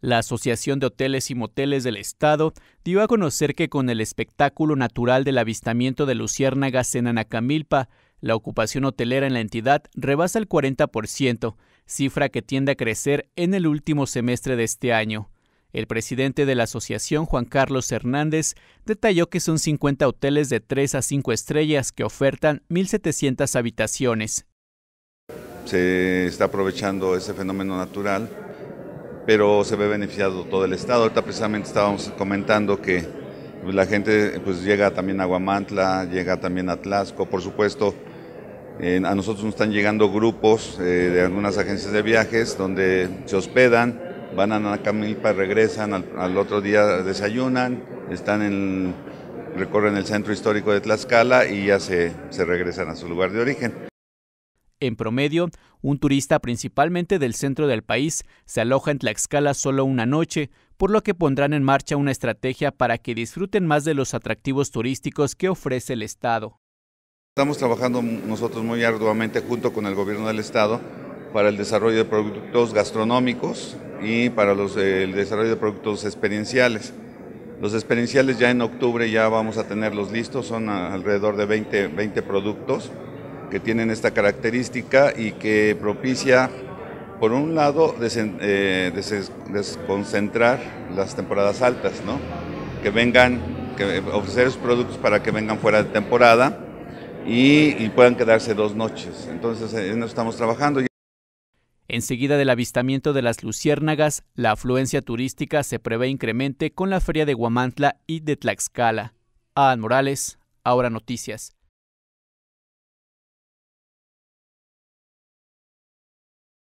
La Asociación de Hoteles y Moteles del Estado dio a conocer que con el espectáculo natural del avistamiento de luciérnagas en Anacamilpa, la ocupación hotelera en la entidad rebasa el 40%, cifra que tiende a crecer en el último semestre de este año. El presidente de la asociación, Juan Carlos Hernández, detalló que son 50 hoteles de 3 a 5 estrellas que ofertan 1.700 habitaciones. Se está aprovechando ese fenómeno natural pero se ve beneficiado todo el estado. Ahorita precisamente estábamos comentando que la gente pues llega también a Guamantla, llega también a Tlaxco, por supuesto. a nosotros nos están llegando grupos eh, de algunas agencias de viajes donde se hospedan, van a Nacamilpa, regresan, al, al, otro día desayunan, están en, recorren el centro histórico de Tlaxcala y ya se, se regresan a su lugar de origen. En promedio, un turista principalmente del centro del país se aloja en Tlaxcala solo una noche, por lo que pondrán en marcha una estrategia para que disfruten más de los atractivos turísticos que ofrece el Estado. Estamos trabajando nosotros muy arduamente junto con el gobierno del Estado para el desarrollo de productos gastronómicos y para eh, el desarrollo de productos experienciales. Los experienciales ya en octubre ya vamos a tenerlos listos, son alrededor de 20, 20 productos que tienen esta característica y que propicia, por un lado, eh, desconcentrar las temporadas altas, que vengan, ofrecer sus productos para que vengan fuera de temporada y, puedan quedarse dos noches. Entonces, en eso estamos trabajando. Enseguida del avistamiento de las luciérnagas, la afluencia turística se prevé incremente con la feria de Guamantla y de Tlaxcala. Adán Morales, ahora noticias.